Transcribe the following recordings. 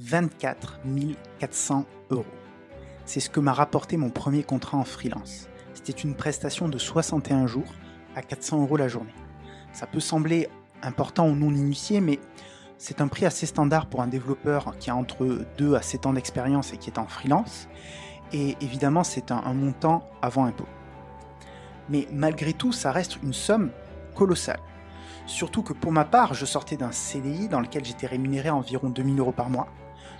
24 400 euros. C'est ce que m'a rapporté mon premier contrat en freelance. C'était une prestation de 61 jours à 400 euros la journée. Ça peut sembler important ou non initié mais c'est un prix assez standard pour un développeur qui a entre 2 à 7 ans d'expérience et qui est en freelance. Et évidemment, c'est un, montant avant impôt. Mais malgré tout, ça reste une somme colossale. Surtout que pour ma part, je sortais d'un CDI dans lequel j'étais rémunéré à environ 2000 euros par mois,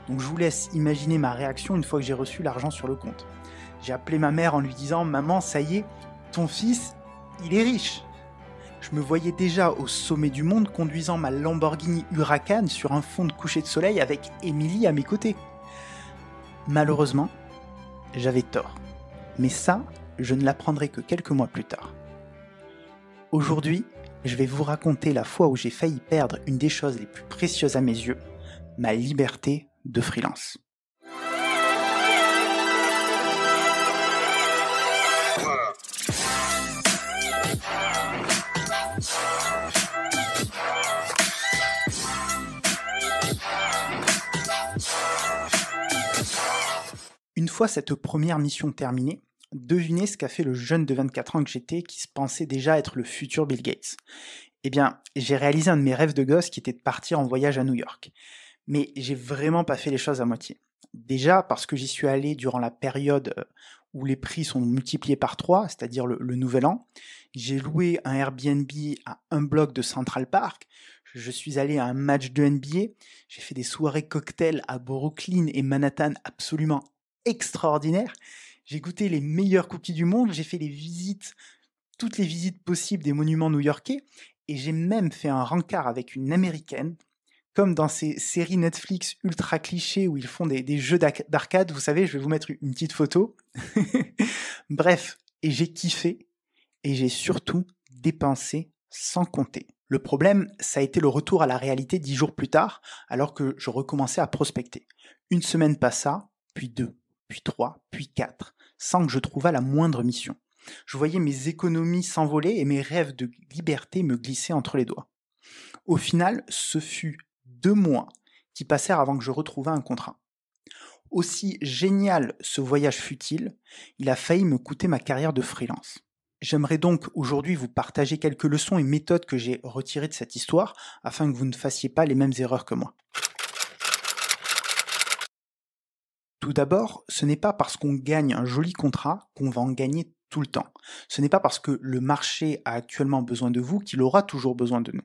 donc je vous laisse imaginer ma réaction une fois que j'ai reçu l'argent sur le compte. J'ai appelé ma mère en lui disant Maman, ça y est, ton fils, il est riche. Je me voyais déjà au sommet du monde conduisant ma Lamborghini Huracan sur un fond de coucher de soleil avec Émilie à mes côtés. Malheureusement, j'avais tort. Mais ça, je ne l'apprendrai que quelques mois plus tard. Aujourd'hui, je vais vous raconter la fois où j'ai failli perdre une des choses les plus précieuses à mes yeux, ma liberté de freelance. Une fois cette première mission terminée, devinez ce qu'a fait le jeune de 24 ans que j'étais qui se pensait déjà être le futur Bill Gates. Eh bien, j'ai réalisé un de mes rêves de gosse qui était de partir en voyage à New York mais j'ai vraiment pas fait les choses à moitié. Déjà parce que j'y suis allé durant la période euh, où les prix sont multipliés par 3, c'est-à-dire le, nouvel an. J'ai mmh. loué un Airbnb à un bloc de Central Park. Je suis allé à un match de NBA. J'ai fait des soirées cocktails à Brooklyn et Manhattan absolument extraordinaires. J'ai goûté les meilleurs cookies du monde. J'ai fait les visites, toutes les visites possibles des monuments new-yorkais. Et j'ai même fait un rencard avec une américaine comme dans ces séries Netflix ultra clichés où ils font des, jeux d'arcade, vous savez, je vais vous mettre une petite photo. Bref, et j'ai kiffé, et j'ai surtout dépensé sans compter. Le problème, ça a été le retour à la réalité dix jours plus tard, alors que je recommençais à prospecter. Une semaine passa, puis deux, puis trois, puis quatre, sans que je trouvât la moindre mission. Je voyais mes économies s'envoler et mes rêves de liberté me glisser entre les doigts. Au final, ce fut deux mois qui passèrent avant que je retrouvais un contrat. Aussi génial ce voyage fut-il, il a failli me coûter ma carrière de freelance. J'aimerais donc aujourd'hui vous partager quelques leçons et méthodes que j'ai retirées de cette histoire afin que vous ne fassiez pas les mêmes erreurs que moi. Tout d'abord, ce n'est pas parce qu'on gagne un joli contrat qu'on va en gagner tout le temps. Ce n'est pas parce que le marché a actuellement besoin de vous qu'il aura toujours besoin de nous.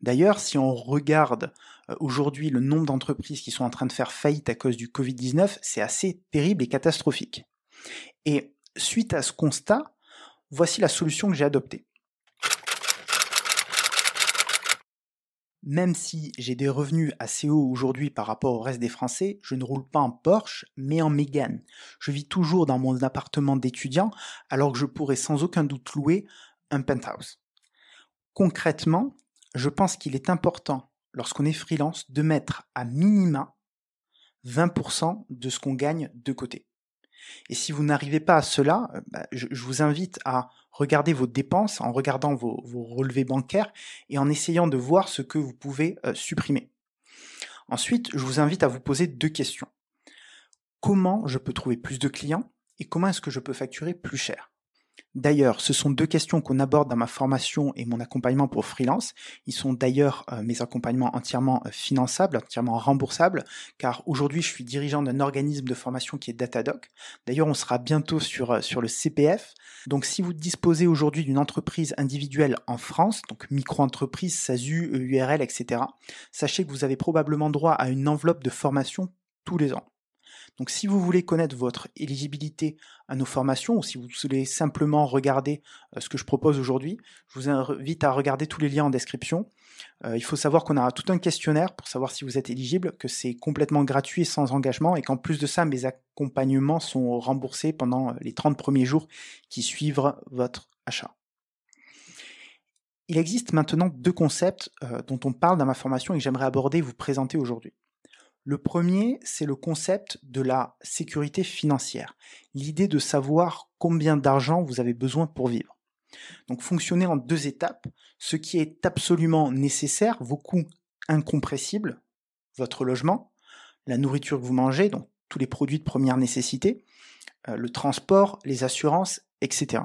D'ailleurs, si on regarde euh, aujourd'hui le nombre d'entreprises qui sont en train de faire faillite à cause du Covid-19, c'est assez terrible et catastrophique. Et suite à ce constat, voici la solution que j'ai adoptée. Même si j'ai des revenus assez hauts aujourd'hui par rapport au reste des Français, je ne roule pas en Porsche, mais en Mégane. Je vis toujours dans mon appartement d'étudiant, alors que je pourrais sans aucun doute louer un penthouse. Concrètement, je pense qu'il est important, lorsqu'on est freelance, de mettre à minima 20% de ce qu'on gagne de côté. Et si vous n'arrivez pas à cela, euh, bah, je, vous invite à regarder vos dépenses en regardant vos, vos, relevés bancaires et en essayant de voir ce que vous pouvez euh, supprimer. Ensuite, je vous invite à vous poser deux questions. Comment je peux trouver plus de clients et comment est-ce que je peux facturer plus cher D'ailleurs, ce sont deux questions qu'on aborde dans ma formation et mon accompagnement pour freelance. Ils sont d'ailleurs euh, mes accompagnements entièrement euh, finançables, entièrement remboursables, car aujourd'hui je suis dirigeant d'un organisme de formation qui est Datadoc. D'ailleurs, on sera bientôt sur, euh, sur le CPF. Donc si vous disposez aujourd'hui d'une entreprise individuelle en France, donc micro-entreprise, SASU, e URL, etc., sachez que vous avez probablement droit à une enveloppe de formation tous les ans. Donc si vous voulez connaître votre éligibilité à nos formations ou si vous voulez simplement regarder euh, ce que je propose aujourd'hui, je vous invite à regarder tous les liens en description. Euh, il faut savoir qu'on a tout un questionnaire pour savoir si vous êtes éligible, que c'est complètement gratuit et sans engagement, et qu'en plus de ça, mes accompagnements sont remboursés pendant euh, les 30 premiers jours qui suivent votre achat. Il existe maintenant deux concepts dont on parle dans ma formation et que j'aimerais aborder et vous présenter aujourd'hui. Le premier, c'est le concept de la sécurité financière, l'idée de savoir combien d'argent vous avez besoin pour vivre. Donc fonctionner en deux étapes, ce qui est absolument nécessaire, vos coûts incompressibles, votre logement, la nourriture que vous mangez, donc tous les produits de première nécessité, euh, le transport, les assurances, etc.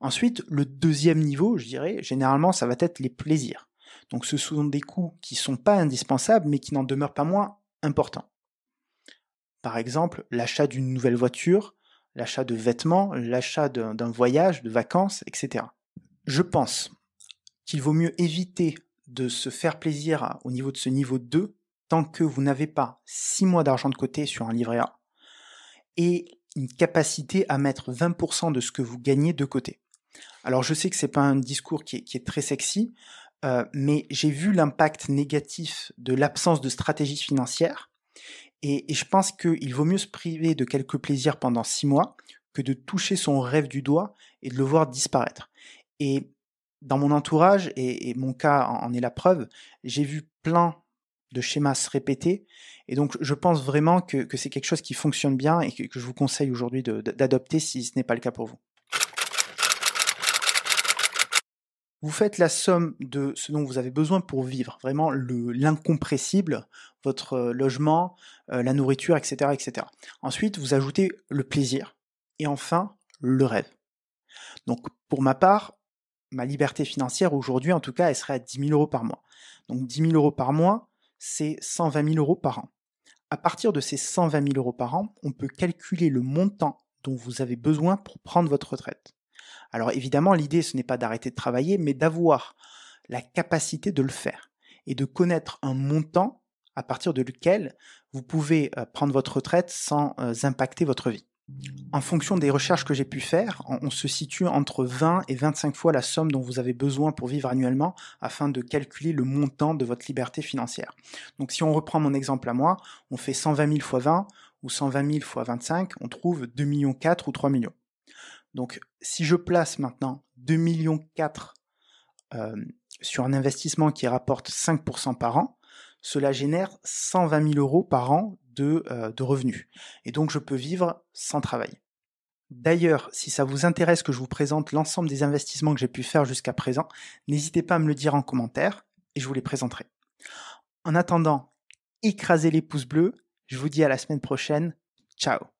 Ensuite, le deuxième niveau, je dirais, généralement, ça va être les plaisirs. Donc ce sont des coûts qui ne sont pas indispensables, mais qui n'en demeurent pas moins importants. Par exemple, l'achat d'une nouvelle voiture, l'achat de vêtements, l'achat d'un voyage, de vacances, etc. Je pense qu'il vaut mieux éviter de se faire plaisir au niveau de ce niveau 2 tant que vous n'avez pas 6 mois d'argent de côté sur un livret A et une capacité à mettre 20% de ce que vous gagnez de côté. Alors je sais que ce n'est pas un discours qui est très sexy, euh, mais j'ai vu l'impact négatif de l'absence de stratégie financière. Et, je pense qu'il vaut mieux se priver de quelques plaisirs pendant six mois que de toucher son rêve du doigt et de le voir disparaître. Et dans mon entourage, et, mon cas en, est la preuve, j'ai vu plein de schémas se répéter. Et donc, je pense vraiment que, c'est quelque chose qui fonctionne bien et que je vous conseille aujourd'hui d'adopter si ce n'est pas le cas pour vous. Vous faites la somme de ce dont vous avez besoin pour vivre, vraiment l'incompressible, votre euh, logement, euh, la nourriture, etc., etc. Ensuite, vous ajoutez le plaisir. Et enfin, le rêve. Donc, pour ma part, ma liberté financière aujourd'hui, en tout cas, elle serait à 10 000 euros par mois. Donc, 10 000 euros par mois, c'est 120 000 euros par an. À partir de ces 120 000 euros par an, on peut calculer le montant dont vous avez besoin pour prendre votre retraite. Alors évidemment, l'idée, ce n'est pas d'arrêter de travailler, mais d'avoir la capacité de le faire et de connaître un montant à partir de lequel vous pouvez euh, prendre votre retraite sans euh, impacter votre vie. En fonction des recherches que j'ai pu faire, on se situe entre 20 et 25 fois la somme dont vous avez besoin pour vivre annuellement afin de calculer le montant de votre liberté financière. Donc si on reprend mon exemple à moi, on fait 120 000 x 20 ou 120 000 x 25, on trouve 2 millions 4 ou 3 millions. Donc, si je place maintenant 2 millions euh, sur un investissement qui rapporte 5% par an, cela génère 120 000 euros par an euh, de revenus. Et donc, je peux vivre sans travail. D'ailleurs, si ça vous intéresse que je vous présente l'ensemble des investissements que j'ai pu faire jusqu'à présent, n'hésitez pas à me le dire en commentaire et je vous les présenterai. En attendant, écrasez les pouces bleus. Je vous dis à la semaine prochaine. Ciao